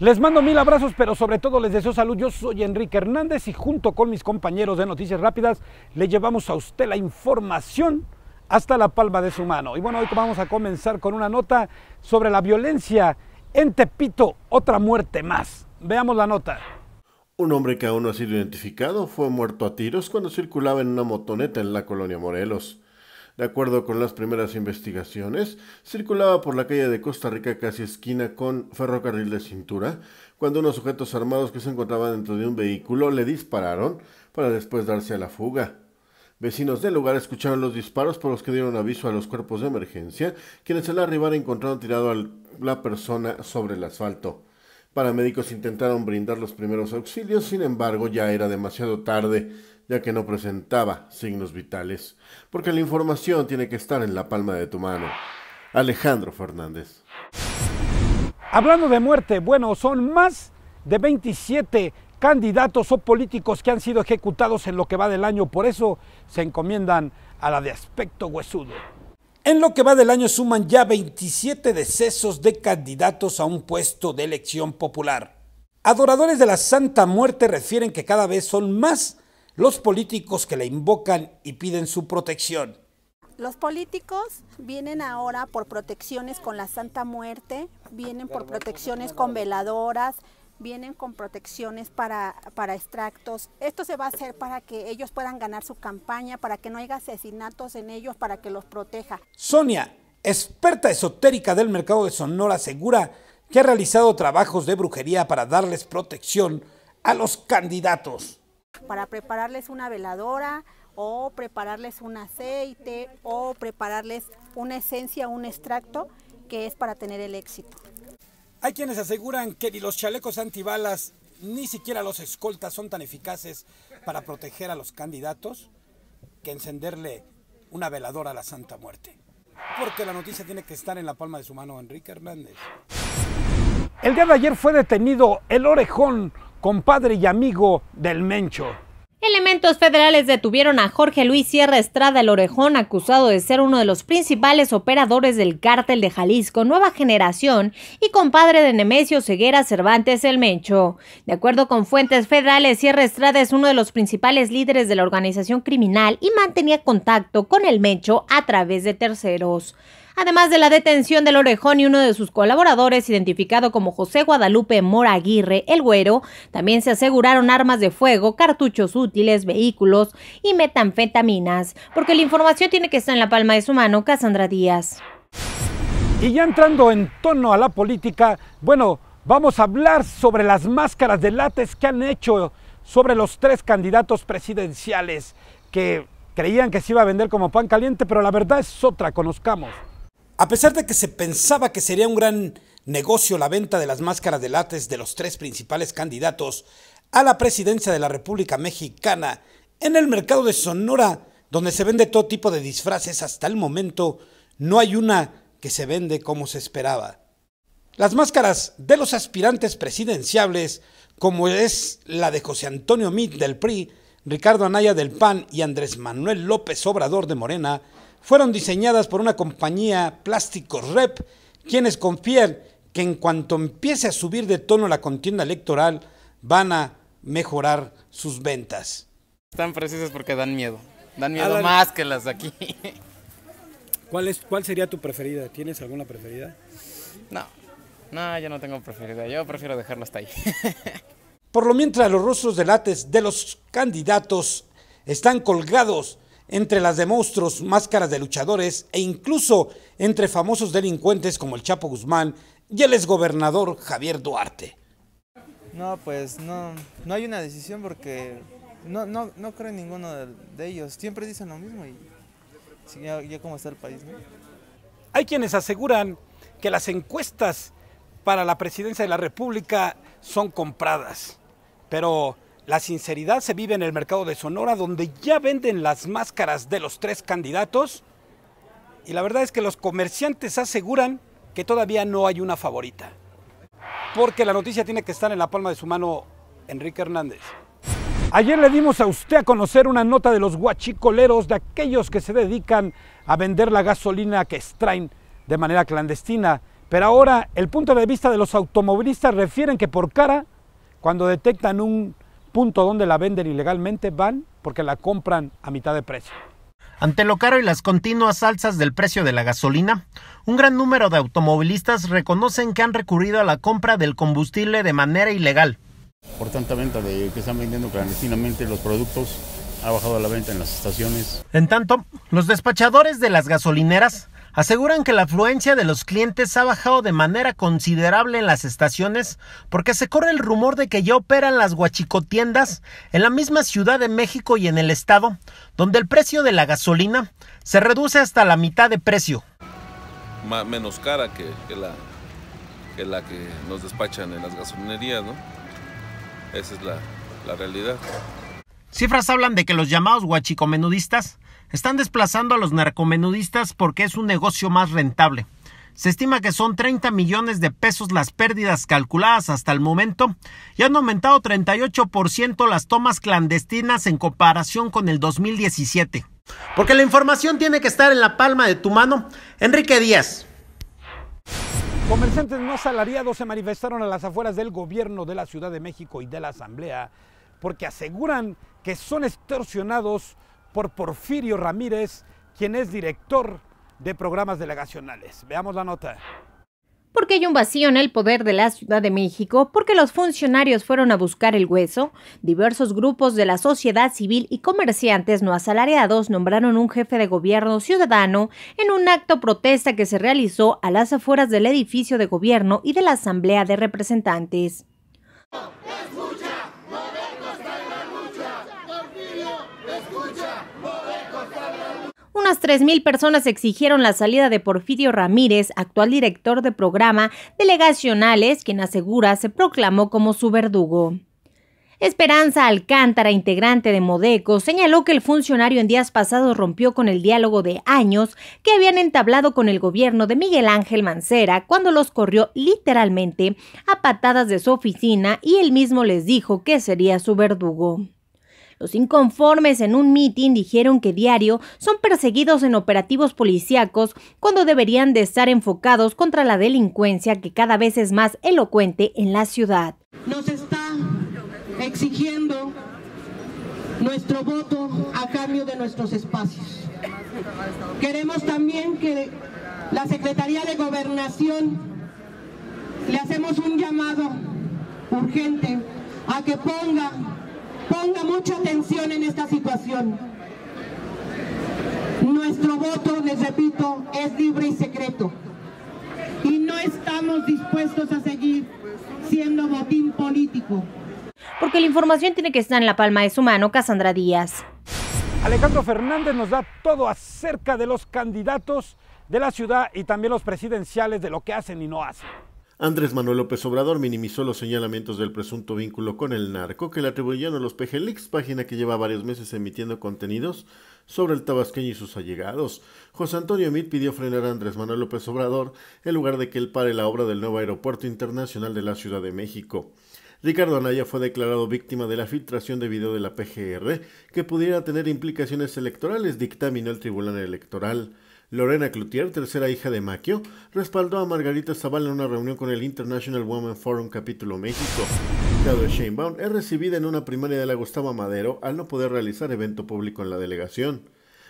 Les mando mil abrazos, pero sobre todo les deseo salud. Yo soy Enrique Hernández y junto con mis compañeros de Noticias Rápidas le llevamos a usted la información hasta la palma de su mano. Y bueno, hoy vamos a comenzar con una nota sobre la violencia en Tepito, otra muerte más. Veamos la nota. Un hombre que aún no ha sido identificado fue muerto a tiros cuando circulaba en una motoneta en la colonia Morelos. De acuerdo con las primeras investigaciones, circulaba por la calle de Costa Rica casi esquina con ferrocarril de cintura, cuando unos sujetos armados que se encontraban dentro de un vehículo le dispararon para después darse a la fuga. Vecinos del lugar escucharon los disparos por los que dieron aviso a los cuerpos de emergencia, quienes al arribar encontraron tirado a la persona sobre el asfalto. Paramédicos intentaron brindar los primeros auxilios, sin embargo ya era demasiado tarde ya que no presentaba signos vitales, porque la información tiene que estar en la palma de tu mano. Alejandro Fernández. Hablando de muerte, bueno, son más de 27 candidatos o políticos que han sido ejecutados en lo que va del año, por eso se encomiendan a la de aspecto huesudo. En lo que va del año suman ya 27 decesos de candidatos a un puesto de elección popular. Adoradores de la Santa Muerte refieren que cada vez son más los políticos que la invocan y piden su protección. Los políticos vienen ahora por protecciones con la Santa Muerte, vienen por protecciones con veladoras, vienen con protecciones para, para extractos. Esto se va a hacer para que ellos puedan ganar su campaña, para que no haya asesinatos en ellos, para que los proteja. Sonia, experta esotérica del mercado de Sonora, asegura que ha realizado trabajos de brujería para darles protección a los candidatos para prepararles una veladora o prepararles un aceite o prepararles una esencia, un extracto que es para tener el éxito. Hay quienes aseguran que ni los chalecos antibalas ni siquiera los escoltas son tan eficaces para proteger a los candidatos que encenderle una veladora a la Santa Muerte. Porque la noticia tiene que estar en la palma de su mano Enrique Hernández. El día de ayer fue detenido el orejón compadre y amigo del Mencho. Elementos federales detuvieron a Jorge Luis Sierra Estrada el Orejón, acusado de ser uno de los principales operadores del cártel de Jalisco Nueva Generación y compadre de Nemesio Ceguera Cervantes el Mencho. De acuerdo con fuentes federales, Sierra Estrada es uno de los principales líderes de la organización criminal y mantenía contacto con el Mencho a través de terceros además de la detención del orejón y uno de sus colaboradores, identificado como José Guadalupe Mora Aguirre, el güero, también se aseguraron armas de fuego, cartuchos útiles, vehículos y metanfetaminas, porque la información tiene que estar en la palma de su mano, Casandra Díaz. Y ya entrando en tono a la política, bueno, vamos a hablar sobre las máscaras de látex que han hecho sobre los tres candidatos presidenciales que creían que se iba a vender como pan caliente, pero la verdad es otra, conozcamos. A pesar de que se pensaba que sería un gran negocio la venta de las máscaras de látex de los tres principales candidatos a la presidencia de la República Mexicana en el mercado de Sonora, donde se vende todo tipo de disfraces, hasta el momento no hay una que se vende como se esperaba. Las máscaras de los aspirantes presidenciables, como es la de José Antonio Meade del PRI, Ricardo Anaya del PAN y Andrés Manuel López Obrador de Morena, fueron diseñadas por una compañía Plástico Rep, quienes confían que en cuanto empiece a subir de tono la contienda electoral, van a mejorar sus ventas. Están precisas porque dan miedo. Dan miedo más que las de aquí. ¿Cuál, es, ¿Cuál sería tu preferida? ¿Tienes alguna preferida? No, no, yo no tengo preferida. Yo prefiero dejarlo hasta ahí. Por lo mientras, los rostros de látex de los candidatos están colgados entre las de monstruos, máscaras de luchadores e incluso entre famosos delincuentes como el Chapo Guzmán y el exgobernador Javier Duarte. No, pues no, hay una decisión porque no, no, creo ninguno de, ellos. Siempre dicen lo mismo y ya, cómo está el país. Hay quienes aseguran que las encuestas para la presidencia de la República son compradas, pero la sinceridad se vive en el mercado de Sonora, donde ya venden las máscaras de los tres candidatos. Y la verdad es que los comerciantes aseguran que todavía no hay una favorita. Porque la noticia tiene que estar en la palma de su mano Enrique Hernández. Ayer le dimos a usted a conocer una nota de los guachicoleros, de aquellos que se dedican a vender la gasolina que extraen de manera clandestina. Pero ahora el punto de vista de los automovilistas refieren que por cara, cuando detectan un punto donde la venden ilegalmente van porque la compran a mitad de precio. Ante lo caro y las continuas alzas del precio de la gasolina, un gran número de automovilistas reconocen que han recurrido a la compra del combustible de manera ilegal. Por tanta venta de que están vendiendo clandestinamente los productos, ha bajado la venta en las estaciones. En tanto, los despachadores de las gasolineras aseguran que la afluencia de los clientes ha bajado de manera considerable en las estaciones porque se corre el rumor de que ya operan las guachicotiendas en la misma Ciudad de México y en el estado, donde el precio de la gasolina se reduce hasta la mitad de precio. menos cara que, la, que nos despachan en las gasolinerías, ¿no? Esa es la, la realidad. Cifras hablan de que los llamados guachicomenudistas están desplazando a los narcomenudistas porque es un negocio más rentable. Se estima que son 30 millones de pesos las pérdidas calculadas hasta el momento y han aumentado 38% las tomas clandestinas en comparación con el 2017. Porque la información tiene que estar en la palma de tu mano. Enrique Díaz. Comerciantes no salariados se manifestaron a las afueras del gobierno de la Ciudad de México y de la Asamblea porque aseguran que son extorsionados por Porfirio Ramírez, quien es director de programas delegacionales. Veamos la nota. Porque hay un vacío en el poder de la Ciudad de México, porque los funcionarios fueron a buscar el hueso, diversos grupos de la sociedad civil y comerciantes no asalariados nombraron un jefe de gobierno ciudadano en un acto protesta que se realizó a las afueras del edificio de gobierno y de la Asamblea de Representantes. tres 3.000 personas exigieron la salida de Porfirio Ramírez, actual director de programa Delegacionales, quien asegura se proclamó como su verdugo. Esperanza Alcántara, integrante de Modeco, señaló que el funcionario en días pasados rompió con el diálogo de años que habían entablado con el gobierno de Miguel Ángel Mancera cuando los corrió literalmente a patadas de su oficina y él mismo les dijo que sería su verdugo. Los inconformes en un mitin dijeron que diario son perseguidos en operativos policíacos cuando deberían de estar enfocados contra la delincuencia que cada vez es más elocuente en la ciudad. Nos está exigiendo nuestro voto a cambio de nuestros espacios. Queremos también que la Secretaría de Gobernación le hacemos un llamado urgente a que ponga ponga mucha atención en esta situación. Nuestro voto, les repito, es libre y secreto. Y no estamos dispuestos a seguir siendo botín político. Porque la información tiene que estar en la palma de su mano, Casandra Díaz. Alejandro Fernández nos da todo acerca de los candidatos de la ciudad y también los presidenciales de lo que hacen y no hacen. Andrés Manuel López Obrador minimizó los señalamientos del presunto vínculo con el narco que le atribuyeron a los PGLIX, página que lleva varios meses emitiendo contenidos sobre el tabasqueño y sus allegados. José Antonio Mitt pidió frenar a Andrés Manuel López Obrador en lugar de que él pare la obra del nuevo aeropuerto internacional de la Ciudad de México. Ricardo Anaya fue declarado víctima de la filtración de video de la PGR que pudiera tener implicaciones electorales, dictaminó el Tribunal Electoral. Lorena Cloutier, tercera hija de Maquio, respaldó a Margarita Zavala en una reunión con el International Women Forum Capítulo México. de Sheinbaum es recibida en una primaria de la Gustavo Madero al no poder realizar evento público en la delegación.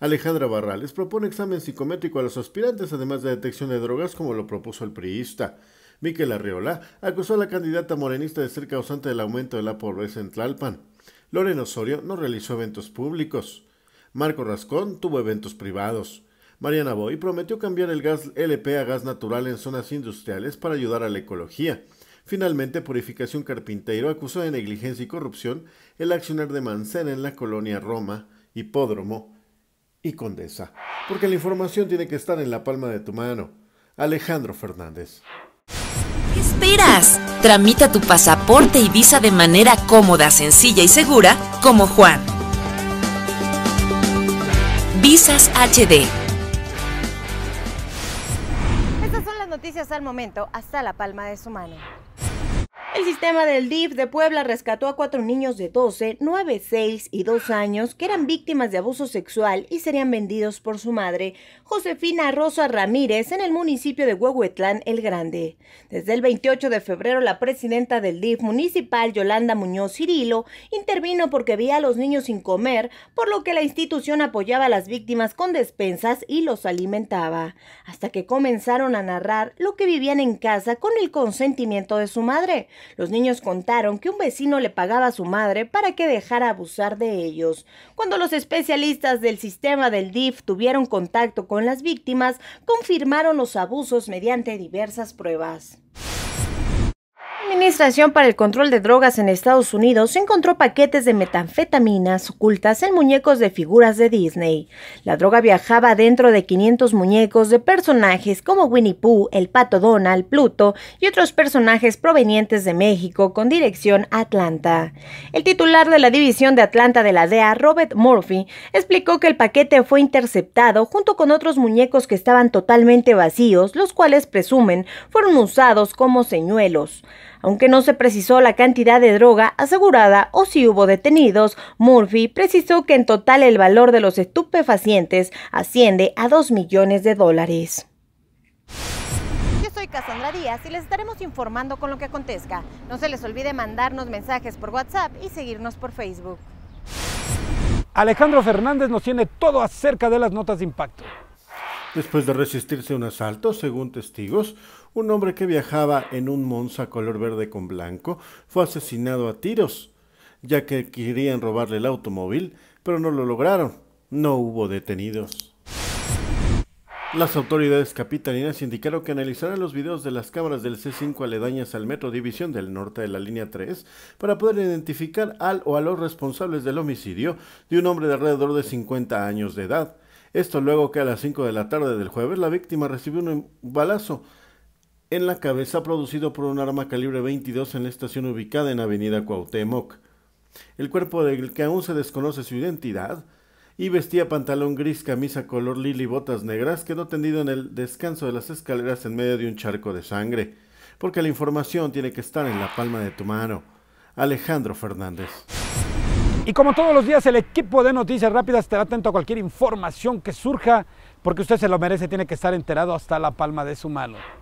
Alejandra Barrales propone examen psicométrico a los aspirantes, además de detección de drogas, como lo propuso el priista. Miquel Arriola acusó a la candidata morenista de ser causante del aumento de la pobreza en Tlalpan. Lorena Osorio no realizó eventos públicos. Marco Rascón tuvo eventos privados. Mariana Boy prometió cambiar el gas LP a gas natural en zonas industriales para ayudar a la ecología. Finalmente, Purificación carpintero acusó de negligencia y corrupción el accionar de Mancena en la colonia Roma, Hipódromo y Condesa, porque la información tiene que estar en la palma de tu mano. Alejandro Fernández. ¿Qué esperas? Tramita tu pasaporte y visa de manera cómoda, sencilla y segura, como Juan. Visas HD noticias al momento hasta la palma de su mano. El sistema del DIF de Puebla rescató a cuatro niños de 12, 9, 6 y 2 años que eran víctimas de abuso sexual y serían vendidos por su madre, Josefina Rosa Ramírez, en el municipio de Huehuetlán el Grande. Desde el 28 de febrero, la presidenta del DIF municipal, Yolanda Muñoz Cirilo, intervino porque veía a los niños sin comer, por lo que la institución apoyaba a las víctimas con despensas y los alimentaba, hasta que comenzaron a narrar lo que vivían en casa con el consentimiento de su madre. Los niños contaron que un vecino le pagaba a su madre para que dejara abusar de ellos. Cuando los especialistas del sistema del DIF tuvieron contacto con las víctimas, confirmaron los abusos mediante diversas pruebas. La Administración para el Control de Drogas en Estados Unidos encontró paquetes de metanfetaminas ocultas en muñecos de figuras de Disney. La droga viajaba dentro de 500 muñecos de personajes como Winnie Pooh, el Pato Donald, Pluto y otros personajes provenientes de México con dirección a Atlanta. El titular de la División de Atlanta de la DEA, Robert Murphy, explicó que el paquete fue interceptado junto con otros muñecos que estaban totalmente vacíos, los cuales presumen fueron usados como señuelos. Aunque no se precisó la cantidad de droga asegurada o si hubo detenidos, Murphy precisó que en total el valor de los estupefacientes asciende a 2 millones de dólares. Yo soy Casandra Díaz y les estaremos informando con lo que acontezca. No se les olvide mandarnos mensajes por WhatsApp y seguirnos por Facebook. Alejandro Fernández nos tiene todo acerca de las notas de impacto. Después de resistirse a un asalto, según testigos, un hombre que viajaba en un Monza color verde con blanco fue asesinado a tiros, ya que querían robarle el automóvil, pero no lo lograron. No hubo detenidos. Las autoridades capitalinas indicaron que analizarán los videos de las cámaras del C5 aledañas al Metro División del Norte de la línea 3 para poder identificar al o a los responsables del homicidio de un hombre de alrededor de 50 años de edad esto luego que a las 5 de la tarde del jueves la víctima recibió un balazo en la cabeza producido por un arma calibre 22 en la estación ubicada en Avenida Cuauhtémoc. El cuerpo del que aún se desconoce su identidad y vestía pantalón gris, camisa color lili, y botas negras quedó tendido en el descanso de las escaleras en medio de un charco de sangre, porque la información tiene que estar en la palma de tu mano. Alejandro Fernández. Y como todos los días, el equipo de Noticias Rápidas estará atento a cualquier información que surja, porque usted se lo merece, tiene que estar enterado hasta la palma de su mano.